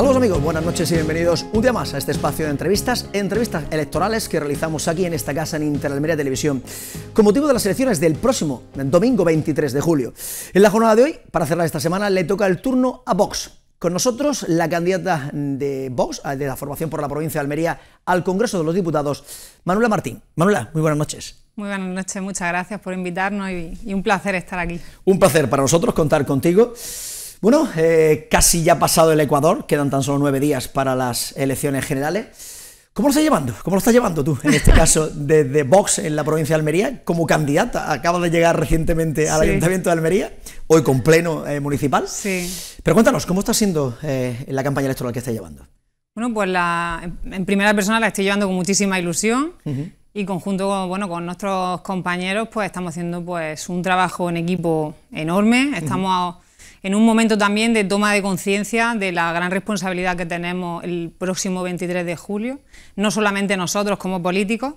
Saludos amigos, buenas noches y bienvenidos un día más a este espacio de entrevistas, entrevistas electorales que realizamos aquí en esta casa en Interalmería Televisión, con motivo de las elecciones del próximo domingo 23 de julio. En la jornada de hoy, para cerrar esta semana, le toca el turno a Vox, con nosotros la candidata de Vox, de la formación por la provincia de Almería, al Congreso de los Diputados, Manuela Martín. Manuela, muy buenas noches. Muy buenas noches, muchas gracias por invitarnos y, y un placer estar aquí. Un placer para nosotros contar contigo. Bueno, eh, casi ya ha pasado el Ecuador, quedan tan solo nueve días para las elecciones generales. ¿Cómo lo estás llevando? ¿Cómo lo estás llevando tú, en este caso, desde Vox en la provincia de Almería, como candidata? Acabas de llegar recientemente al Ayuntamiento de Almería, hoy con pleno eh, municipal. Sí. Pero cuéntanos, ¿cómo está siendo eh, la campaña electoral que estás llevando? Bueno, pues la, en primera persona la estoy llevando con muchísima ilusión. y conjunto con, bueno, con nuestros compañeros pues estamos haciendo pues un trabajo en equipo enorme, estamos en un momento también de toma de conciencia de la gran responsabilidad que tenemos el próximo 23 de julio, no solamente nosotros como políticos,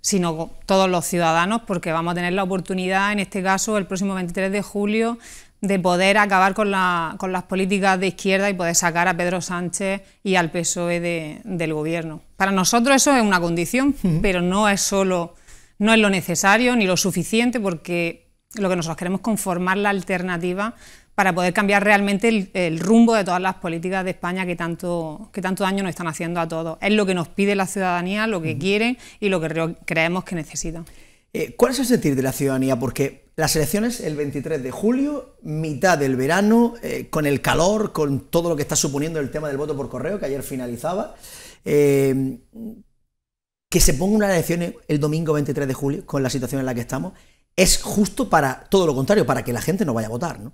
sino todos los ciudadanos, porque vamos a tener la oportunidad, en este caso, el próximo 23 de julio, de poder acabar con, las políticas de izquierda y poder sacar a Pedro Sánchez y al PSOE del gobierno. Para nosotros eso es una condición, pero no es solo, no es lo necesario ni lo suficiente porque lo que nosotros queremos conformar la alternativa para poder cambiar realmente el, rumbo de todas las políticas de España que tanto, que tanto daño nos están haciendo a todos. Es lo que nos pide la ciudadanía, lo que quiere y lo que creemos que necesita. Eh, ¿Cuál es el sentir de la ciudadanía? Porque las elecciones el 23 de julio, mitad del verano, eh, con el calor, con todo lo que está suponiendo el tema del voto por correo, que ayer finalizaba. Eh, que se ponga una elección el domingo 23 de julio, con la situación en la que estamos, es justo para todo lo contrario, para que la gente no vaya a votar, ¿no?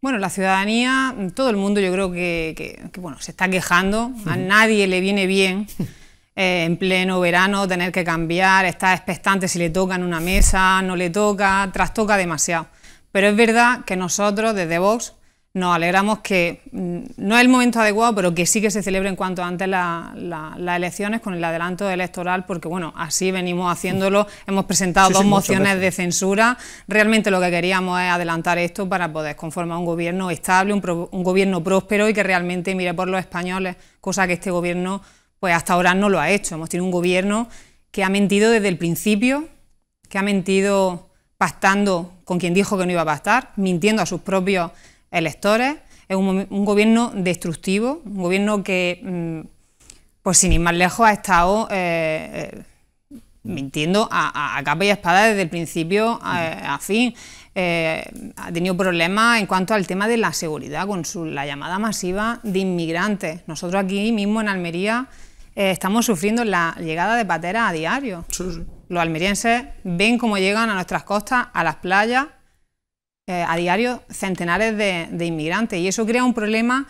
Bueno, la ciudadanía, todo el mundo yo creo que, bueno, se está quejando, a nadie le viene bien eh, en pleno verano tener que cambiar, está expectante si le toca en una mesa, no le toca, trastoca demasiado. Pero es verdad que nosotros desde Vox nos alegramos que mm, no es el momento adecuado, pero que sí que se celebren cuanto antes las elecciones con el adelanto electoral, porque bueno, así venimos haciéndolo. Hemos presentado dos mociones de censura. Realmente lo que queríamos es adelantar esto para poder conformar un gobierno estable, un, gobierno próspero y que realmente mire por los españoles, cosa que este gobierno pues hasta ahora no lo ha hecho. Hemos tenido un gobierno que ha mentido desde el principio, que ha mentido pactando con quien dijo que no iba a pactar, mintiendo a sus propios electores, es un, gobierno destructivo, un gobierno que, mm, por sin ir más lejos, ha estado eh, eh, mintiendo a, capa y espada desde el principio eh, mm. a, fin. ha tenido problemas en cuanto al tema de la seguridad, con su, la llamada masiva de inmigrantes. Nosotros aquí mismo en Almería estamos sufriendo la llegada de pateras a diario. Los almerienses ven cómo llegan a nuestras costas, a las playas, eh, a diario centenares de, inmigrantes y eso crea un problema,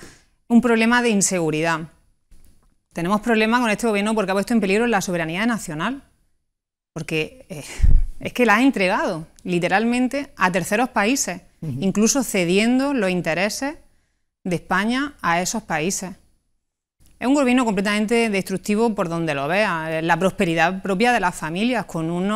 un problema de inseguridad. Tenemos problemas con este gobierno porque ha puesto en peligro la soberanía nacional, porque eh, es que la ha entregado literalmente a terceros países, incluso cediendo los intereses de España a esos países. Es un gobierno completamente destructivo por donde lo vea. La prosperidad propia de las familias, con un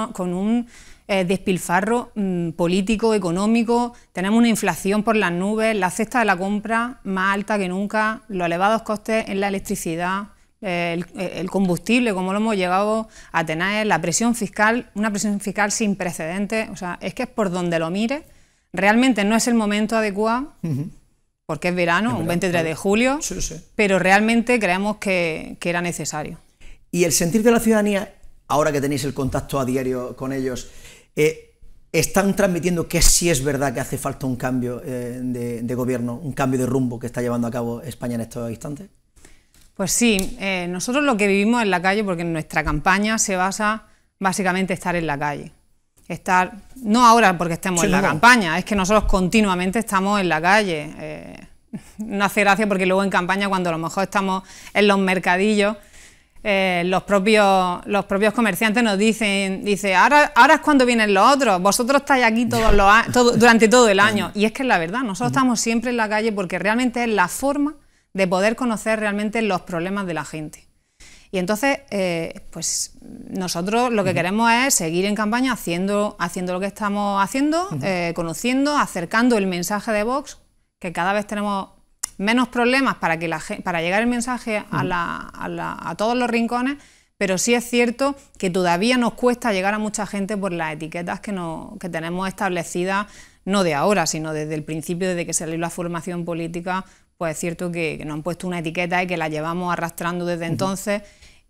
eh, despilfarro mm, político, económico, tenemos una inflación por las nubes, la cesta de la compra más alta que nunca, los elevados costes en la electricidad, el, combustible, como lo hemos llegado a tener, la presión fiscal, una presión fiscal sin precedentes, o sea, es que es por donde lo mire... realmente no es el momento adecuado, porque es verano, un 23 de julio, pero realmente creemos que, que, era necesario. Y el sentir de la ciudadanía, ahora que tenéis el contacto a diario con ellos, eh, están transmitiendo que sí es verdad que hace falta un cambio eh, de, gobierno, un cambio de rumbo que está llevando a cabo España en estos instantes? Pues sí, eh, nosotros lo que vivimos en la calle, porque nuestra campaña se basa básicamente en estar en la calle. Estar, no ahora porque estemos en la campaña, es que nosotros continuamente estamos en la calle. no hace gracia porque luego en campaña, cuando a lo mejor estamos en los mercadillos, eh, los, propios, los propios comerciantes nos dicen, dice, ahora, ahora es cuando vienen los otros, vosotros estáis aquí todos los, durante todo el año. Y es que es la verdad, nosotros estamos siempre en la calle porque realmente es la forma de poder conocer realmente los problemas de la gente. Y entonces, eh, pues nosotros lo que queremos es seguir en campaña haciendo, haciendo lo que estamos haciendo, eh, conociendo, acercando el mensaje de Vox, que cada vez tenemos menos problemas para, que para llegar el mensaje mm. a, todos los rincones, pero sí es cierto que todavía nos cuesta llegar a mucha gente por las etiquetas que, tenemos establecidas, no de ahora, sino desde el principio, desde que salió la formación política, pues es cierto que, nos han puesto una etiqueta y que la llevamos arrastrando desde entonces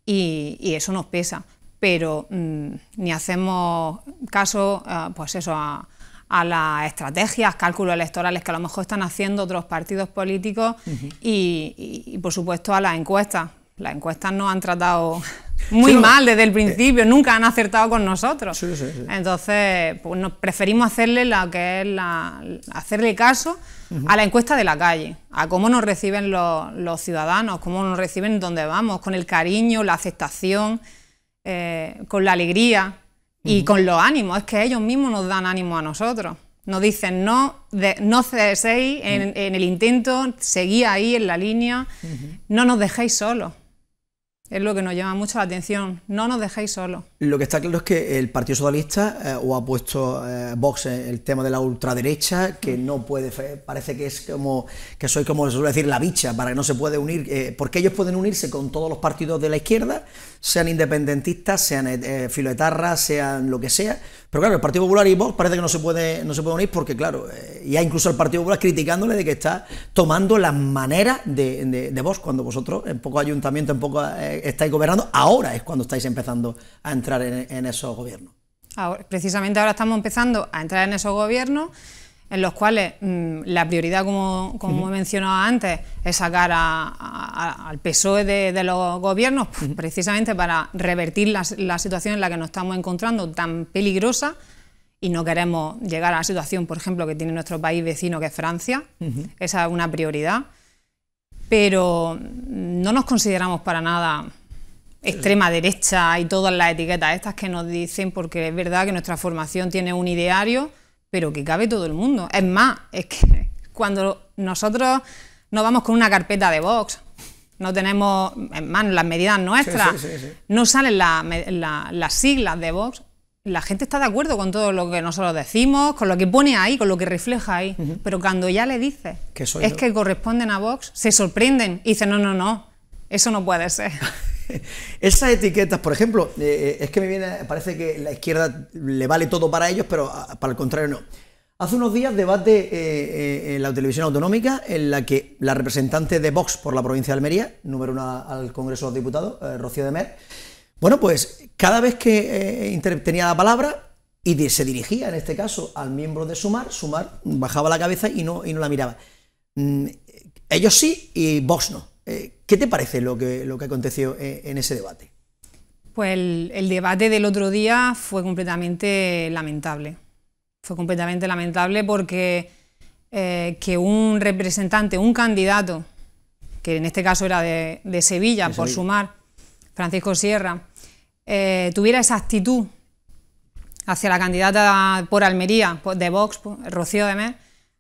y, eso nos pesa. Pero mm, ni hacemos caso, ah, pues eso, a a las estrategias, cálculos electorales que a lo mejor están haciendo otros partidos políticos y, por supuesto, a las encuestas. Las encuestas nos han tratado muy mal desde el eh. principio, nunca han acertado con nosotros. Entonces, pues nos preferimos hacerle la que es la, hacerle caso a la encuesta de la calle, a cómo nos reciben los, ciudadanos, cómo nos reciben donde vamos, con el cariño, la aceptación, eh, con la alegría y con los ánimos, es que ellos mismos nos dan ánimo a nosotros. Nos dicen, no, de, no ceséis en, en, el intento, seguí ahí en la línea, no nos dejéis solos. Es lo que nos llama mucho la atención. No nos dejéis solo. Lo que está claro es que el Partido Socialista eh, o ha puesto eh, Vox Vox el tema de la ultraderecha, que no puede, parece que es como que sois como se suele decir la bicha, para que no se puede unir, eh, porque ellos pueden unirse con todos los partidos de la izquierda, sean independentistas, sean filoetarras, sean lo que sea. Pero claro, el Partido Popular y Vox parece que no se puede, no se puede unir porque, claro, y ha incluso el Partido Popular criticándole de que está tomando las maneras de, Vox, cuando vosotros en poco ayuntamiento en poco estáis gobernando, ahora es cuando estáis empezando a entrar en, esos gobiernos. precisamente ahora estamos empezando a entrar en esos gobiernos en los cuales mm, la prioridad, como, he mencionado antes, es sacar al PSOE de, los gobiernos, pues, precisamente para revertir la, situación en la que nos estamos encontrando tan peligrosa y no queremos llegar a la situación, por ejemplo, que tiene nuestro país vecino, que es Francia. Esa es una prioridad pero no nos consideramos para nada extrema derecha y todas las etiquetas estas que nos dicen, porque es verdad que nuestra formación tiene un ideario, pero que cabe todo el mundo. Es más, es que cuando nosotros nos vamos con una carpeta de Vox, no tenemos, es más, las medidas nuestras, no salen las siglas de Vox, la gente está de acuerdo con todo lo que nosotros decimos, con lo que pone ahí, con lo que refleja ahí, pero cuando ya le dice que es que corresponden a Vox, se sorprenden y dicen, no, no, no, eso no puede ser. Esas etiquetas, por ejemplo, eh, eh, es que me viene, parece que la izquierda le vale todo para ellos, pero ah, ah, para el contrario no. Hace unos días debate eh, en la televisión autonómica en la que la representante de Vox por la provincia de Almería, número uno al Congreso de los Diputados, Rocío de Mer, bueno, pues cada vez que eh, tenía la palabra y se dirigía, en este caso, al miembro de Sumar, Sumar bajaba la cabeza y no, la miraba. Mm, ellos sí y vos no. Eh, ¿Qué te parece lo que, lo que aconteció eh, en ese debate? Pues el, debate del otro día fue completamente lamentable. Fue completamente lamentable porque que un representante, un candidato, que en este caso era de, Sevilla, por sumar, Francisco Sierra, eh, tuviera esa actitud hacia la candidata por Almería, de Vox, Rocío de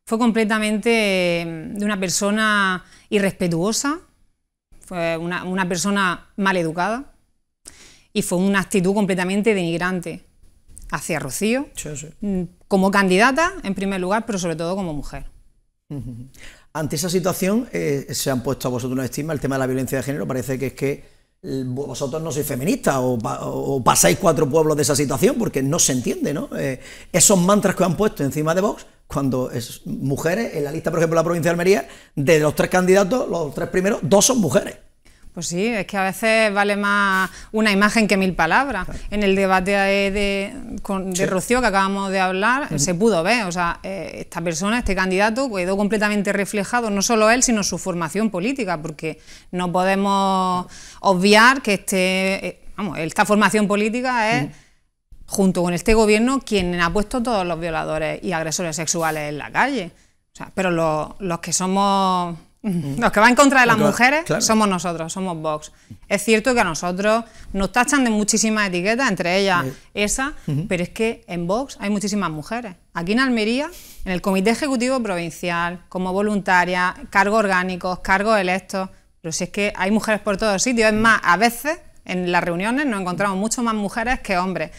fue completamente mm, de una persona irrespetuosa, fue una, persona mal educada y fue una actitud completamente denigrante hacia Rocío, mm, como candidata en primer lugar, pero sobre todo como mujer. Ante esa situación, eh, se han puesto a vosotros una estima, el tema de la violencia de género parece que es que eh, vosotros no sois feministas o, pasáis cuatro pueblos de esa situación porque no se entiende, ¿no? Eh, esos mantras que han puesto encima de Vox, cuando es mujeres, en la lista, por ejemplo, de la provincia de Almería, de los tres candidatos, los tres primeros, dos son mujeres. Pues sí, es que a veces vale más una imagen que mil palabras. En el debate de, Rocío que acabamos de hablar, se pudo ver, o sea, eh, esta persona, este candidato, quedó completamente reflejado, no solo él, sino su formación política, porque no podemos obviar que este, eh, vamos, esta formación política es... junto con este gobierno, quien ha puesto todos los violadores y agresores sexuales en la calle. O sea, pero los que somos Mm. Los que va en contra de las mujeres somos nosotros, somos Vox. Es cierto que a nosotros nos tachan de muchísimas etiquetas, entre ellas esa, pero es que en Vox hay muchísimas mujeres. Aquí en Almería, en el Comité Ejecutivo Provincial, como voluntaria, cargos orgánicos, cargos electos, pero si es que hay mujeres por todos sitios, es más, a veces en las reuniones nos encontramos mucho más mujeres que hombres.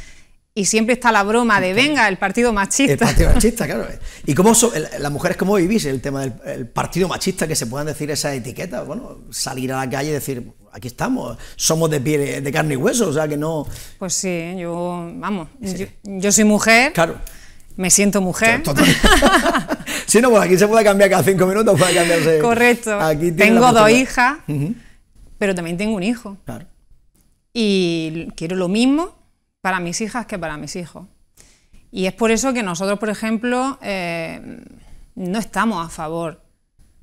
Y siempre está la broma de, venga, el partido machista. El partido machista, claro. ¿Y cómo las mujeres cómo vivís el tema del partido machista, que se puedan decir esas etiquetas? Bueno, salir a la calle y decir, aquí estamos, somos de de carne y hueso, o sea que no... Pues sí, yo, vamos, Yo, soy mujer. Claro. Me siento mujer. Si sí, no, pues aquí se puede cambiar cada cinco minutos, puede cambiarse. Correcto. Aquí tengo dos hijas, pero también tengo un hijo. Claro. Y quiero lo mismo para mis hijas que para mis hijos. Y es por eso que nosotros, por ejemplo, eh, no estamos a favor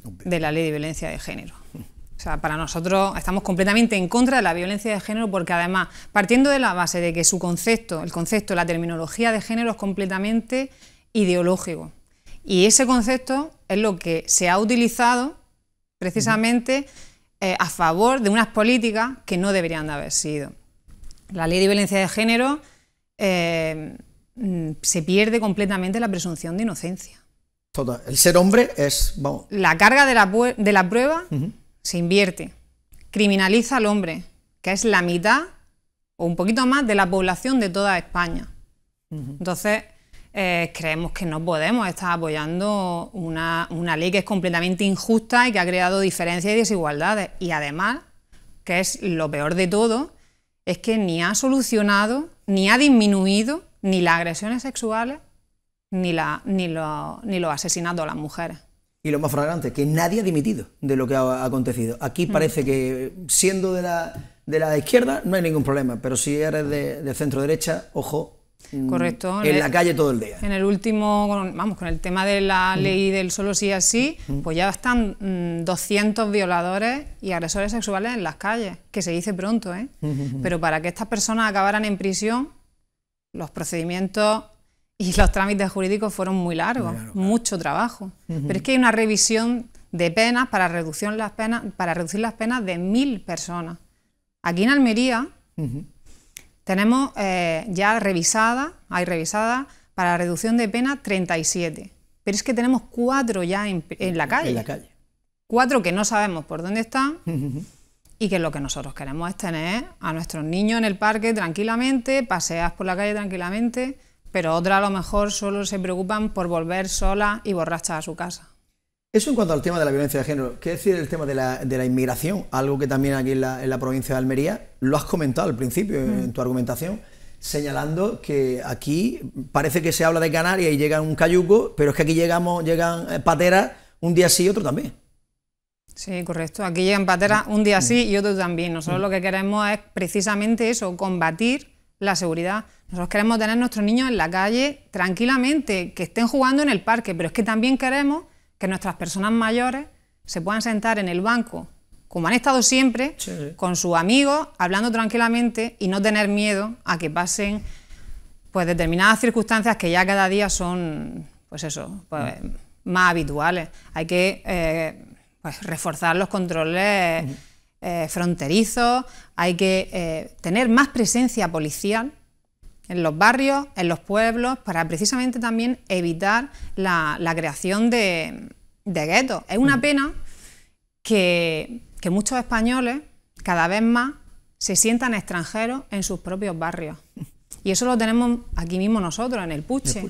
de la ley de violencia de género. O sea, para nosotros estamos completamente en contra de la violencia de género porque además, partiendo de la base de que su concepto, el concepto, la terminología de género es completamente ideológico. Y ese concepto es lo que se ha utilizado precisamente eh, a favor de unas políticas que no deberían de haber sido la ley de violencia de género eh, mm, se pierde completamente la presunción de inocencia. Total. El ser hombre es... La carga de la, prueba se invierte. Criminaliza al hombre, que es la mitad o un poquito más de la población de toda España. Entonces, eh, creemos que no podemos estar apoyando una, una ley que es completamente injusta y que ha creado diferencias y desigualdades. Y además, que es lo peor de todo, es que ni ha solucionado, ni ha disminuido ni las agresiones sexuales, ni, la, ni, lo, ni los asesinatos a las mujeres. Y lo más flagrante, que nadie ha dimitido de lo que ha acontecido. Aquí mm. parece que siendo de la, izquierda no hay ningún problema, pero si eres de centro derecha, ojo, Mm. Correcto. En, la calle todo el día. En el último, vamos, con el tema de la mm. ley del solo sí así, mm. pues ya están 200 violadores y agresores sexuales en las calles, que se dice pronto, ¿eh? Mm-hmm. Pero para que estas personas acabaran en prisión, los procedimientos y los trámites jurídicos fueron muy largos, mucho trabajo. Mm-hmm. Pero es que hay una revisión de penas para reducción las penas, para reducir las penas de mil personas. Aquí en Almería, mm-hmm. Tenemos eh, ya revisada, hay revisada para reducción de pena 37, pero es que tenemos cuatro ya en, la calle. Cuatro que no sabemos por dónde están. Y que lo que nosotros queremos es tener a nuestros niños en el parque tranquilamente, paseas por la calle tranquilamente, pero otras a lo mejor solo se preocupan por volver sola y borracha a su casa. Eso en cuanto al tema de la violencia de género. ¿Qué decir el tema de la, inmigración? Algo que también aquí en la, provincia de Almería lo has comentado al principio en mm. tu argumentación, señalando que aquí parece que se habla de Canarias y llega un cayuco, pero es que aquí llegamos, llegan eh, pateras un día sí y otro también. Sí, correcto. Aquí llegan pateras un día sí y otro también. Nosotros mm. lo que queremos es precisamente eso, combatir la seguridad. Nosotros queremos tener nuestros niños en la calle tranquilamente, que estén jugando en el parque, pero es que también queremos que nuestras personas mayores se puedan sentar en el banco, como han estado siempre, con sus amigos, hablando tranquilamente y no tener miedo a que pasen pues determinadas circunstancias que ya cada día son, pues eso, pues, mm. más habituales. Hay que eh, pues, reforzar los controles mm. eh, fronterizos, hay que eh, tener más presencia policial en los barrios, en los pueblos, para precisamente también evitar la, creación de, guetos. Es una mm. pena que, muchos españoles cada vez más se sientan extranjeros en sus propios barrios. Y eso lo tenemos aquí mismo nosotros, en el Puche.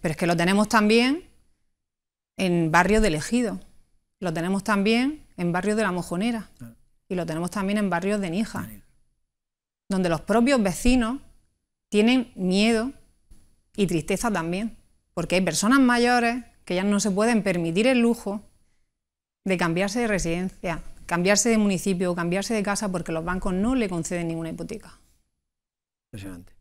Pero es que lo tenemos también en barrios de Ejido, lo tenemos también en barrios de La Mojonera y lo tenemos también en barrios de Nija... donde los propios vecinos tienen miedo y tristeza también, porque hay personas mayores que ya no se pueden permitir el lujo de cambiarse de residencia, cambiarse de municipio o cambiarse de casa porque los bancos no le conceden ninguna hipoteca. Impresionante.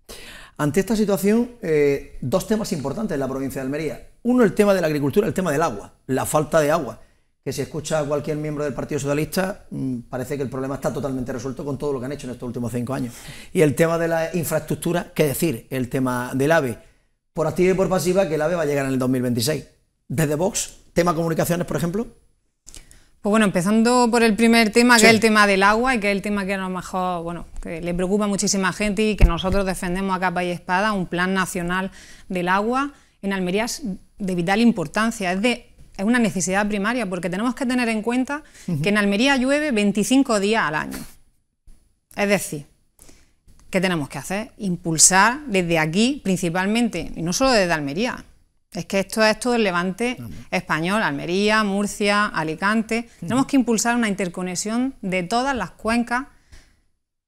Ante esta situación, eh, dos temas importantes en la provincia de Almería. Uno, el tema de la agricultura, el tema del agua, la falta de agua que si escucha a cualquier miembro del Partido Socialista, mm, parece que el problema está totalmente resuelto con todo lo que han hecho en estos últimos cinco años. Y el tema de la infraestructura, qué decir, el tema del AVE, por activa y por pasiva, que el AVE va a llegar en el 2026. Desde Vox, tema comunicaciones, por ejemplo. Pues bueno, empezando por el primer tema, que es el tema del agua y que es el tema que a lo mejor, bueno, que le preocupa a muchísima gente y que nosotros defendemos a capa y espada, un plan nacional del agua en Almería de vital importancia, es de es una necesidad primaria porque tenemos que tener en cuenta que en Almería llueve 25 días al año. Es decir, ¿qué tenemos que hacer? Impulsar desde aquí principalmente, y no solo desde Almería. Es que esto es todo el levante ah, español, Almería, Murcia, Alicante. Tenemos que impulsar una interconexión de todas las cuencas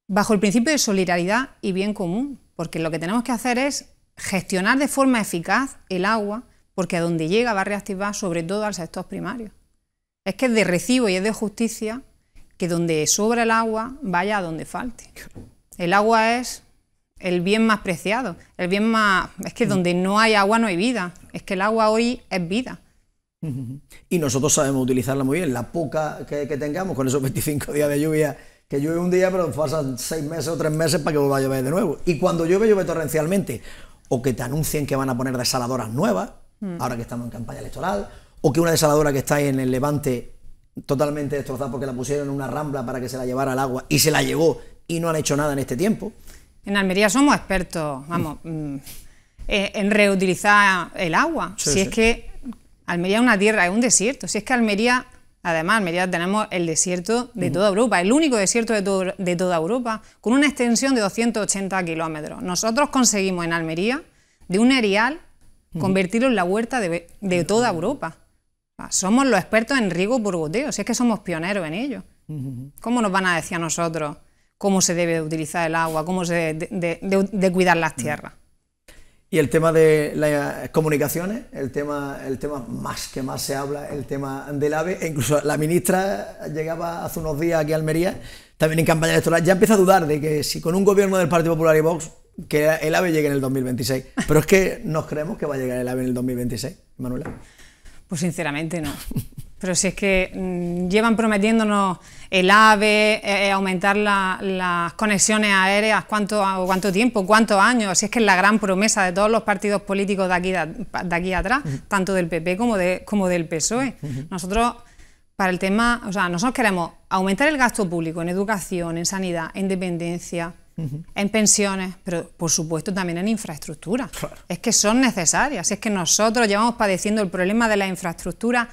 bajo el principio de solidaridad y bien común, porque lo que tenemos que hacer es gestionar de forma eficaz el agua porque a donde llega va a reactivar sobre todo al sector primario. Es que es de recibo y es de justicia que donde sobra el agua vaya a donde falte. El agua es el bien más preciado, el bien más... Es que donde no hay agua no hay vida, es que el agua hoy es vida. Y nosotros sabemos utilizarla muy bien, la poca que, que tengamos con esos 25 días de lluvia, que llueve un día pero pasan 6 meses o 3 meses para que vuelva a llover de nuevo. Y cuando llueve, llueve torrencialmente. O que te anuncien que van a poner desaladoras nuevas, Mm. ahora que estamos en campaña electoral, o que una desaladora que está en el Levante totalmente destrozada porque la pusieron en una rambla para que se la llevara al agua y se la llevó y no han hecho nada en este tiempo. En Almería somos expertos, vamos, mm. Mm, eh, en reutilizar el agua. si es que Almería es una tierra, es un desierto. Si es que Almería, además, Almería tenemos el desierto de toda Europa, el único desierto de, de toda Europa, con una extensión de 280 kilómetros. Nosotros conseguimos en Almería, de un erial convertirlo en la huerta de, toda Europa. Ah, somos los expertos en riego por goteo, si es que somos pioneros en ello. ¿Cómo nos van a decir a nosotros cómo se debe utilizar el agua, cómo se debe cuidar las tierras? Y el tema de las comunicaciones, el tema, el tema más que más se habla, el tema del AVE, e incluso la ministra llegaba hace unos días aquí a Almería, también en campaña electoral, ya empieza a dudar de que si con un gobierno del Partido Popular y Vox que el AVE llegue en el 2026. Pero es que nos creemos que va a llegar el AVE en el 2026, Manuela. Pues sinceramente no. Pero si es que mm, llevan prometiéndonos el AVE, eh, eh, aumentar las conexiones aéreas, ¿cuánto, cuánto tiempo, cuántos años. Si es que es la gran promesa de todos los partidos políticos de aquí, de, aquí atrás, tanto del PP como, del PSOE. Nosotros para el tema, o sea, nosotros queremos aumentar el gasto público en educación, en sanidad, en dependencia, en pensiones, pero por supuesto también en infraestructura. Es que son necesarias. Es que nosotros llevamos padeciendo el problema de la infraestructura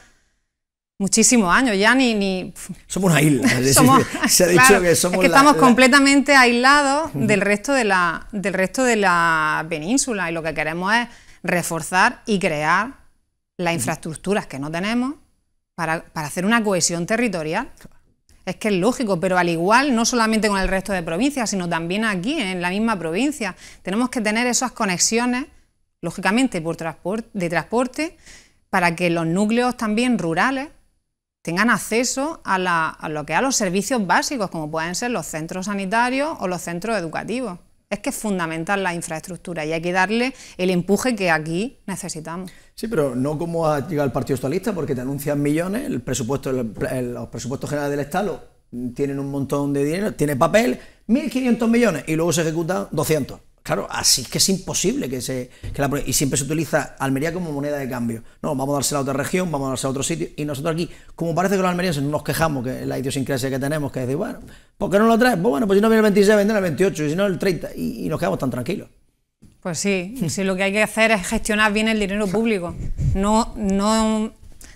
muchísimos años, ya ni... ni... Somos una isla, se ha dicho que somos... Es que estamos completamente aislados del resto, de la, del resto de la península y lo que queremos es reforzar y crear las infraestructuras que no tenemos para, para hacer una cohesión territorial. Es que es lógico, pero al igual no solamente con el resto de provincias, sino también aquí, en la misma provincia. Tenemos que tener esas conexiones, lógicamente, por transporte, de transporte, para que los núcleos también rurales tengan acceso a, a lo que a los servicios básicos, como pueden ser los centros sanitarios o los centros educativos es que es fundamental la infraestructura y hay que darle el empuje que aquí necesitamos. Sí, pero no como ha llegado el Partido Socialista, porque te anuncian millones, el presupuesto, los presupuestos generales del Estado tienen un montón de dinero, tiene papel, 1.500 millones y luego se ejecutan 200. Claro, así es que es imposible que se. la, y siempre se utiliza Almería como moneda de cambio. No, vamos a dársela a otra región, vamos a dársela a otro sitio. Y nosotros aquí, como parece que los almerienses nos quejamos, que la idiosincrasia que tenemos, que es decir, bueno, ¿por qué no lo traes? Pues bueno, pues si no viene el 26, venden el 28, y si no el 30, y, nos quedamos tan tranquilos. Pues sí, si lo que hay que hacer es gestionar bien el dinero público, no, no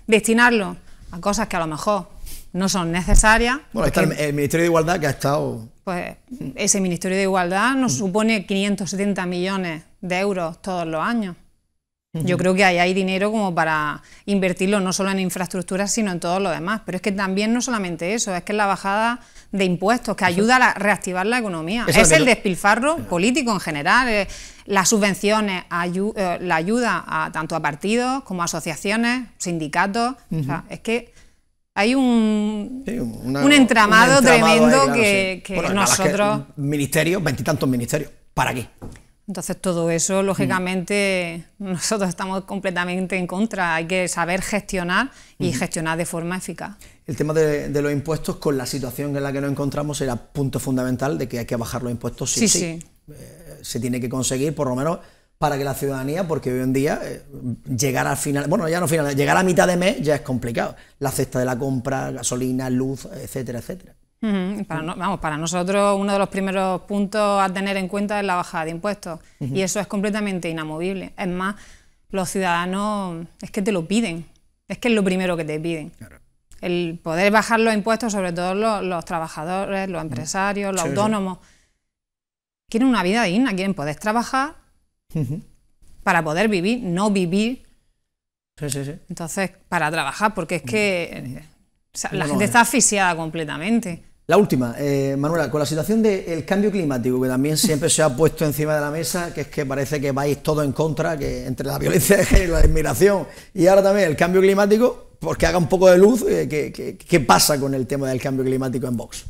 destinarlo a cosas que a lo mejor no son necesarias. Bueno, está el Ministerio de Igualdad que ha estado pues ese Ministerio de Igualdad nos supone 570 millones de euros todos los años. Yo creo que ahí hay dinero como para invertirlo no solo en infraestructuras, sino en todo lo demás. Pero es que también no solamente eso, es que es la bajada de impuestos que ayuda a reactivar la economía. es el despilfarro político en general, eh, las subvenciones, eh, la ayuda a, tanto a partidos como a asociaciones, sindicatos. o sea, es que hay un, entramado tremendo que, nosotros... ministerios, veintitantos ministerios, ¿para qué? Entonces todo eso, mm. lógicamente, nosotros estamos completamente en contra. Hay que saber gestionar y gestionar de forma eficaz. El tema de, los impuestos, con la situación en la que nos encontramos, era punto fundamental de que hay que bajar los impuestos sí sí. Eh, se tiene que conseguir por lo menos para que la ciudadanía, porque hoy en día eh, llegar al final, bueno, ya no final, llegar a mitad de mes ya es complicado. La cesta de la compra, gasolina, luz, etcétera, etcétera. para vamos, para nosotros uno de los primeros puntos a tener en cuenta es la bajada de impuestos y eso es completamente inamovible. Es más, los ciudadanos es que te lo piden, es que es lo primero que te piden. El poder bajar los impuestos, sobre todo los, trabajadores, los empresarios, los autónomos, quieren una vida digna, quieren poder trabajar para poder vivir, no vivir. Entonces, para trabajar, porque es que la gente está asfixiada completamente. La última, eh, Manuela, con la situación del cambio climático, que también siempre se ha puesto encima de la mesa, que es que parece que vais todo en contra, que entre la violencia y la inmigración y ahora también el cambio climático, porque haga un poco de luz, eh, ¿qué pasa con el tema del cambio climático en Vox?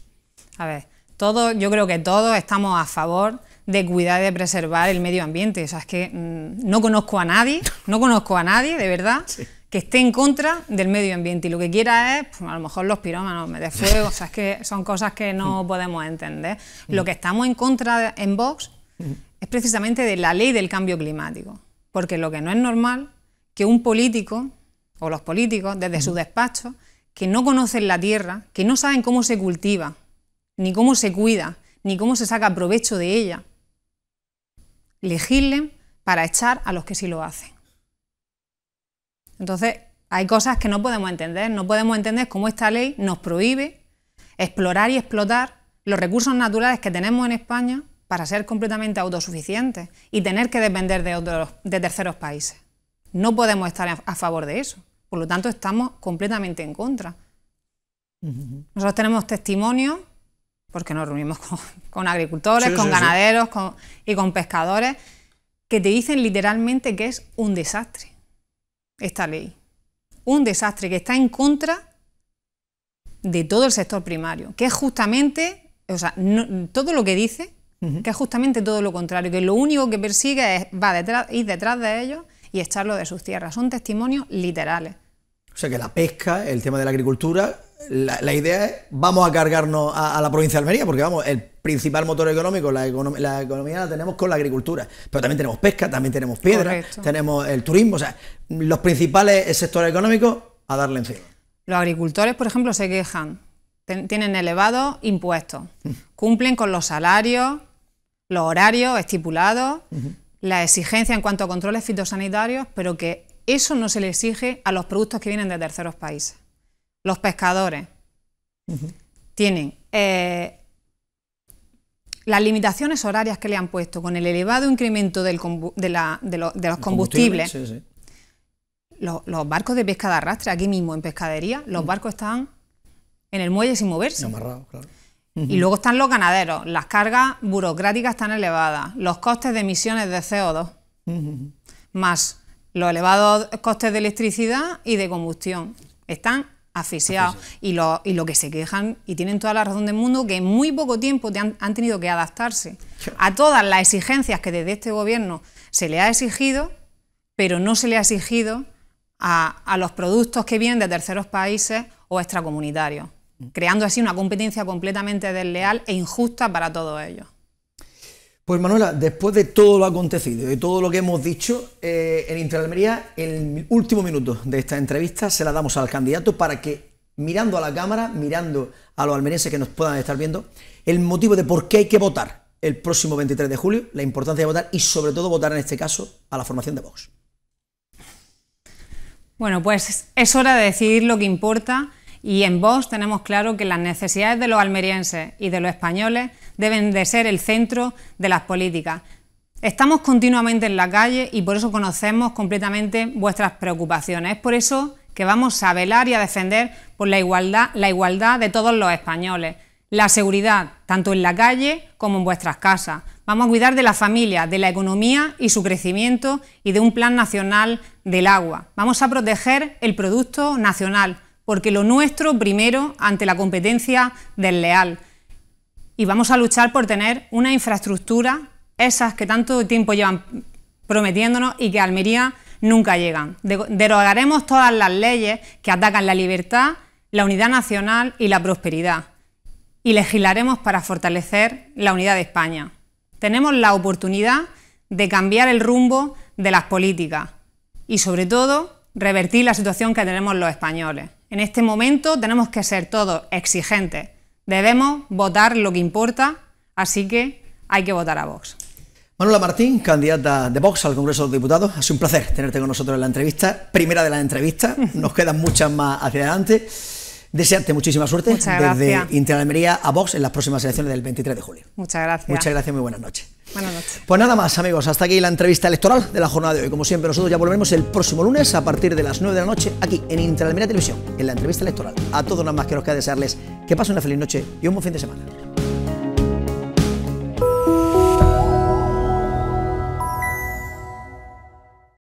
A ver, todo, yo creo que todos estamos a favor de cuidar y de preservar el medio ambiente. O sea, es que mm, no conozco a nadie, no conozco a nadie, de verdad, que esté en contra del medio ambiente. Y lo que quiera es, pues, a lo mejor los pirómanos, ...mete fuego. o sea, es que son cosas que no mm. podemos entender. Mm. Lo que estamos en contra en Vox es precisamente de la ley del cambio climático. Porque lo que no es normal que un político o los políticos desde su despacho que no conocen la tierra, que no saben cómo se cultiva, ni cómo se cuida, ni cómo se saca provecho de ella, elegirle para echar a los que sí lo hacen. Entonces, hay cosas que no podemos entender. No podemos entender cómo esta ley nos prohíbe explorar y explotar los recursos naturales que tenemos en España para ser completamente autosuficientes y tener que depender de, de terceros países. No podemos estar a favor de eso. Por lo tanto, estamos completamente en contra. Nosotros tenemos testimonios porque nos reunimos con, agricultores, con ganaderos con, y con pescadores, que te dicen literalmente que es un desastre esta ley. Un desastre que está en contra de todo el sector primario, que es justamente, o sea, todo lo que dice, que es justamente todo lo contrario, que lo único que persigue es va detrás, ir detrás de ellos y echarlo de sus tierras. Son testimonios literales. O sea que la pesca, el tema de la agricultura, la, idea es, vamos a cargarnos a, la provincia de Almería, porque vamos, el principal motor económico, la, economía la tenemos con la agricultura, pero también tenemos pesca, también tenemos piedra, tenemos el turismo, o sea, los principales sectores económicos a darle encima. Los agricultores, por ejemplo, se quejan, tienen elevados impuestos, cumplen con los salarios, los horarios estipulados, la exigencia en cuanto a controles fitosanitarios, pero que eso no se le exige a los productos que vienen de terceros países los pescadores tienen eh, las limitaciones horarias que le han puesto con el elevado incremento de, los combustibles. Los, barcos de pesca de arrastre, aquí mismo en pescadería, los mm. barcos están en el muelle sin moverse. Y luego están los ganaderos, las cargas burocráticas están elevadas, los costes de emisiones de CO2, más los elevados costes de electricidad y de combustión. Están asfixiados y, lo, y que se quejan, y tienen toda la razón del mundo, que en muy poco tiempo han, han tenido que adaptarse a todas las exigencias que desde este gobierno se le ha exigido, pero no se le ha exigido a, a, los productos que vienen de terceros países o extracomunitarios, mm. creando así una competencia completamente desleal e injusta para todos ellos. Pues Manuela, después de todo lo acontecido y todo lo que hemos dicho, eh, en Interalmería, el último minuto de esta entrevista se la damos al candidato para que, mirando a la cámara, mirando a los almerienses que nos puedan estar viendo, el motivo de por qué hay que votar el próximo 23 de julio, la importancia de votar y sobre todo votar en este caso a la formación de Vox. Bueno, pues es hora de decidir lo que importa y en vos tenemos claro que las necesidades de los almerienses y de los españoles deben de ser el centro de las políticas. Estamos continuamente en la calle y por eso conocemos completamente vuestras preocupaciones. Es por eso que vamos a velar y a defender por la igualdad, la igualdad de todos los españoles, la seguridad, tanto en la calle como en vuestras casas. Vamos a cuidar de la familia, de la economía y su crecimiento y de un plan nacional del agua. Vamos a proteger el producto nacional, porque lo nuestro primero ante la competencia del leal. Y vamos a luchar por tener una infraestructura, esas que tanto tiempo llevan prometiéndonos y que Almería nunca llegan. Derogaremos todas las leyes que atacan la libertad, la unidad nacional y la prosperidad. Y legislaremos para fortalecer la unidad de España. Tenemos la oportunidad de cambiar el rumbo de las políticas y sobre todo revertir la situación que tenemos los españoles. En este momento tenemos que ser todos exigentes. Debemos votar lo que importa, así que hay que votar a Vox. Manuela Martín, candidata de Vox al Congreso de los Diputados, ha sido un placer tenerte con nosotros en la entrevista, primera de las entrevistas, nos quedan muchas más hacia adelante. Desearte muchísima suerte desde Interalmería a Vox en las próximas elecciones del 23 de julio. Muchas gracias. Muchas gracias, muy buenas noches. Buenas noches. Pues nada más, amigos, hasta aquí la entrevista electoral de la jornada de hoy. Como siempre, nosotros ya volveremos el próximo lunes a partir de las 9 de la noche aquí en Intralmería Televisión, en la entrevista electoral. A todos nada más que nos queda desearles que pasen una feliz noche y un buen fin de semana.